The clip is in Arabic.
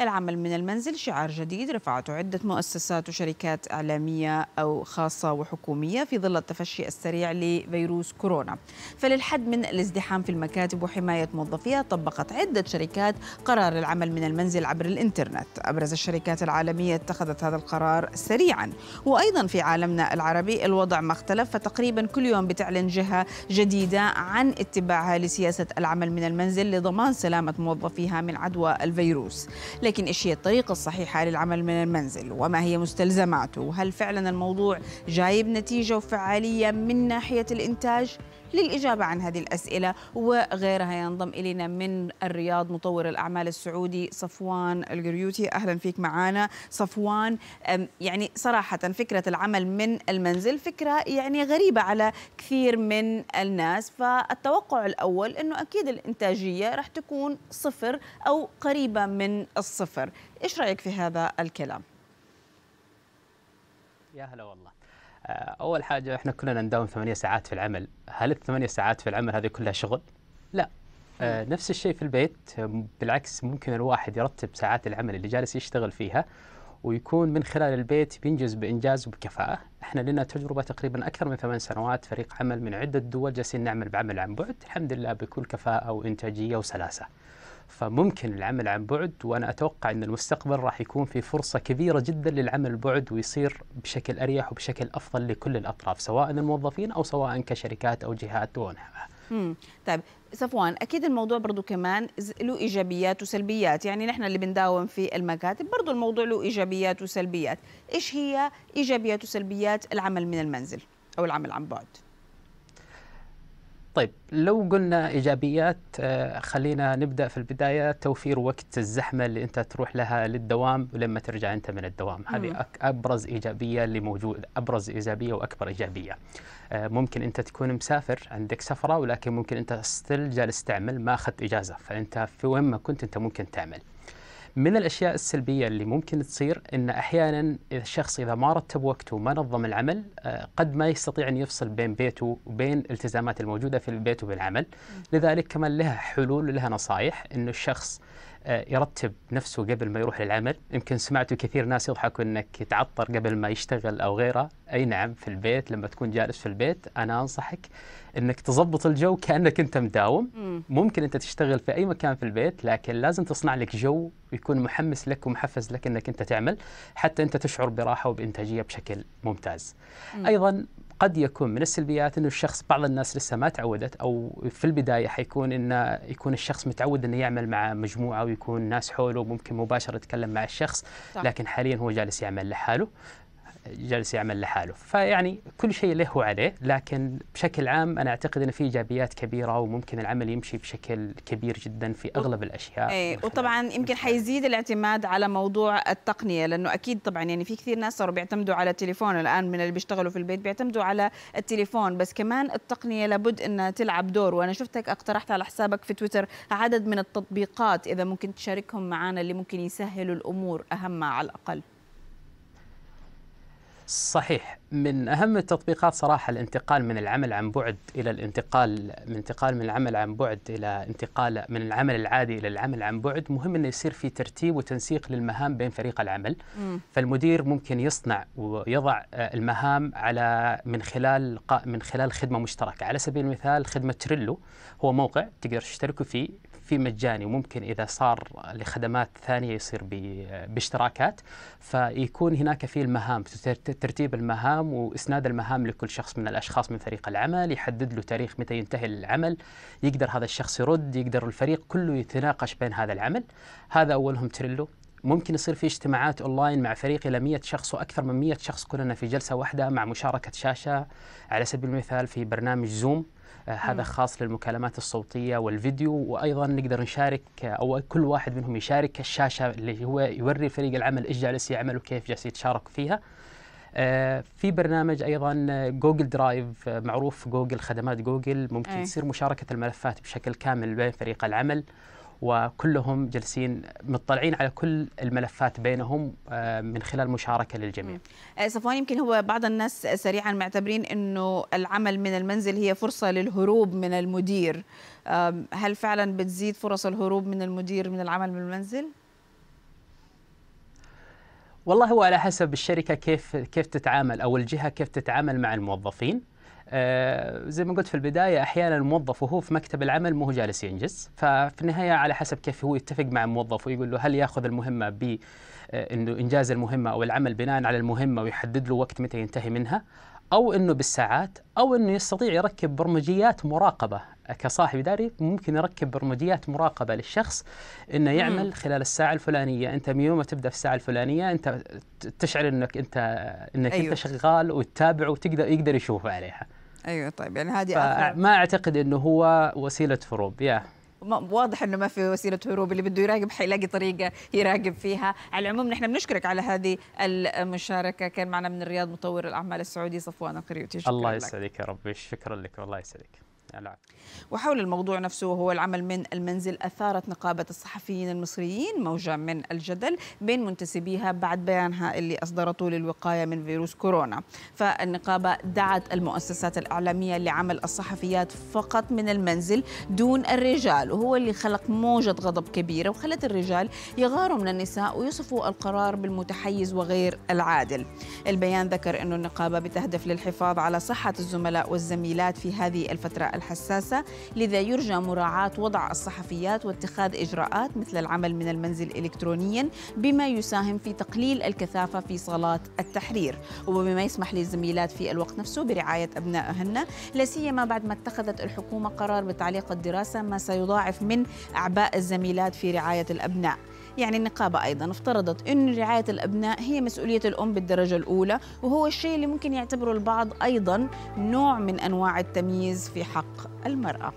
العمل من المنزل شعار جديد رفعته عدة مؤسسات وشركات إعلامية أو خاصة وحكومية في ظل التفشي السريع لفيروس كورونا فللحد من الازدحام في المكاتب وحماية موظفيها طبقت عدة شركات قرار العمل من المنزل عبر الإنترنت أبرز الشركات العالمية اتخذت هذا القرار سريعا وأيضا في عالمنا العربي الوضع ما اختلف فتقريبا كل يوم بتعلن جهة جديدة عن اتباعها لسياسة العمل من المنزل لضمان سلامة موظفيها من عدوى الفيروس لكن ايش هي الطريقه الصحيحه للعمل من المنزل وما هي مستلزماته وهل فعلا الموضوع جايب نتيجه وفعاليه من ناحيه الانتاج للإجابة عن هذه الأسئلة وغيرها ينضم إلينا من الرياض مطور الأعمال السعودي صفوان القريوتي أهلا فيك معنا صفوان يعني صراحة فكرة العمل من المنزل فكرة يعني غريبة على كثير من الناس فالتوقع الأول أنه أكيد الإنتاجية راح تكون صفر أو قريبة من الصفر إيش رأيك في هذا الكلام؟ يا هلا والله آه، اول حاجه احنا كلنا نداوم ثمانية ساعات في العمل هل الثمانية ساعات في العمل هذه كلها شغل لا آه نفس الشيء في البيت بالعكس ممكن الواحد يرتب ساعات العمل اللي جالس يشتغل فيها ويكون من خلال البيت بينجز بإنجاز وبكفاءة احنا لنا تجربة تقريبا أكثر من ثمان سنوات فريق عمل من عدة دول جالسين نعمل بعمل عن بعد الحمد لله بكل كفاءة وإنتاجية وسلاسة فممكن العمل عن بعد وانا اتوقع ان المستقبل راح يكون في فرصه كبيره جدا للعمل بعد ويصير بشكل اريح وبشكل افضل لكل الاطراف سواء الموظفين او سواء كشركات او جهات ونحوها. طيب صفوان اكيد الموضوع برضه كمان له ايجابيات وسلبيات يعني نحن اللي بنداوم في المكاتب برضه الموضوع له ايجابيات وسلبيات ايش هي ايجابيات وسلبيات العمل من المنزل او العمل عن بعد طيب لو قلنا ايجابيات آه، خلينا نبدا في البدايه توفير وقت الزحمه اللي انت تروح لها للدوام ولما ترجع انت من الدوام هذه ابرز ايجابيه اللي موجود ابرز ايجابيه واكبر ايجابيه آه، ممكن انت تكون مسافر عندك سفره ولكن ممكن انت ستيل جالس تعمل ما اخذت اجازه فانت في وين ما كنت انت ممكن تعمل من الاشياء السلبيه اللي ممكن تصير ان احيانا الشخص اذا ما رتب وقته وما نظم العمل آه، قد ما يستطيع ان يفصل بين بيته وبين الالتزامات الموجوده في البيت وبالعمل لذلك كمان لها حلول ولها نصائح انه الشخص آه، يرتب نفسه قبل ما يروح للعمل يمكن سمعتوا كثير ناس يضحكوا انك يتعطر قبل ما يشتغل او غيره اي نعم في البيت لما تكون جالس في البيت انا انصحك انك تظبط الجو كانك انت مداوم ممكن انت تشتغل في اي مكان في البيت لكن لازم تصنع لك جو يكون محمس لك ومحفز لك انك انت تعمل حتى انت تشعر براحه وبانتاجيه بشكل ممتاز ايضا قد يكون من السلبيات انه الشخص بعض الناس لسه ما تعودت او في البدايه حيكون انه يكون الشخص متعود انه يعمل مع مجموعه ويكون ناس حوله ممكن مباشره يتكلم مع الشخص صح. لكن حاليا هو جالس يعمل لحاله جالس يعمل لحاله فيعني كل شيء له وعليه لكن بشكل عام أنا أعتقد أن في إيجابيات كبيرة وممكن العمل يمشي بشكل كبير جدا في أغلب الأشياء أي وطبعا يمكن حيزيد الاعتماد على موضوع التقنية لأنه أكيد طبعا يعني في كثير ناس صاروا بيعتمدوا على التليفون الآن من اللي بيشتغلوا في البيت بيعتمدوا على التليفون بس كمان التقنية لابد أنها تلعب دور وأنا شفتك اقترحت على حسابك في تويتر عدد من التطبيقات إذا ممكن تشاركهم معنا اللي ممكن يسهلوا الأمور أهمها على الأقل صحيح من أهم التطبيقات صراحة الانتقال من العمل عن بعد إلى الانتقال من انتقال من العمل عن بعد إلى انتقال من العمل العادي إلى العمل عن بعد مهم أنه يصير في ترتيب وتنسيق للمهام بين فريق العمل م. فالمدير ممكن يصنع ويضع آه، المهام على من خلال من خلال خدمة مشتركة على سبيل المثال خدمة تريلو هو موقع تقدر تشتركوا فيه في مجاني وممكن اذا صار لخدمات ثانيه يصير باشتراكات فيكون هناك في المهام ترتيب المهام واسناد المهام لكل شخص من الاشخاص من فريق العمل يحدد له تاريخ متى ينتهي العمل يقدر هذا الشخص يرد يقدر الفريق كله يتناقش بين هذا العمل هذا اولهم تريلو ممكن يصير في اجتماعات اونلاين مع فريق الى 100 شخص واكثر من 100 شخص كلنا في جلسه واحده مع مشاركه شاشه على سبيل المثال في برنامج زوم هذا خاص للمكالمات الصوتيه والفيديو وايضا نقدر نشارك او كل واحد منهم يشارك الشاشه اللي هو يوري فريق العمل ايش جالس يعمل وكيف جالس يتشارك فيها. آه، في برنامج ايضا جوجل درايف آه، معروف جوجل خدمات جوجل ممكن إيه. تصير مشاركه الملفات بشكل كامل بين فريق العمل وكلهم جالسين مطلعين على كل الملفات بينهم آه، من خلال مشاركه للجميع. آه، صفوان يمكن هو بعض الناس سريعا معتبرين انه العمل من المنزل هي فرصه للهروب من المدير. هل فعلا بتزيد فرص الهروب من المدير من العمل من المنزل؟ والله هو على حسب الشركه كيف كيف تتعامل او الجهه كيف تتعامل مع الموظفين. آه، زي ما قلت في البداية أحيانا الموظف وهو في مكتب العمل مو جالس ينجز ففي النهاية على حسب كيف هو يتفق مع الموظف ويقول له هل يأخذ المهمة ب آه، انه انجاز المهمه او العمل بناء على المهمه ويحدد له وقت متى ينتهي منها او انه بالساعات او انه يستطيع يركب برمجيات مراقبه كصاحب اداري ممكن يركب برمجيات مراقبه للشخص انه يعمل خلال الساعه الفلانيه انت من يوم ما تبدا في الساعه الفلانيه انت تشعر انك انت انك أيوه. انت شغال وتتابع وتقدر يقدر يشوف عليها ايوه طيب يعني هذه ما اعتقد انه هو وسيله هروب يا واضح انه ما في وسيله هروب اللي بده يراقب حيلاقي طريقه يراقب فيها على العموم نحن بنشكرك على هذه المشاركه كان معنا من الرياض مطور الاعمال السعودي صفوان القريوتي شكرا الله يسعدك يا رب شكرا لك والله يسعدك وحول الموضوع نفسه وهو العمل من المنزل أثارت نقابة الصحفيين المصريين موجة من الجدل بين منتسبيها بعد بيانها اللي أصدرته للوقاية من فيروس كورونا فالنقابة دعت المؤسسات الإعلامية لعمل الصحفيات فقط من المنزل دون الرجال وهو اللي خلق موجة غضب كبيرة وخلت الرجال يغاروا من النساء ويصفوا القرار بالمتحيز وغير العادل البيان ذكر أن النقابة بتهدف للحفاظ على صحة الزملاء والزميلات في هذه الفترة الحساسة لذا يرجى مراعاة وضع الصحفيات واتخاذ إجراءات مثل العمل من المنزل إلكترونيا بما يساهم في تقليل الكثافة في صالات التحرير وبما يسمح للزميلات في الوقت نفسه برعاية أبنائهن لا سيما بعد ما اتخذت الحكومة قرار بتعليق الدراسة ما سيضاعف من أعباء الزميلات في رعاية الأبناء يعني النقابة أيضا افترضت أن رعاية الأبناء هي مسؤولية الأم بالدرجة الأولى وهو الشيء اللي ممكن يعتبره البعض أيضا نوع من أنواع التمييز في حق المرأة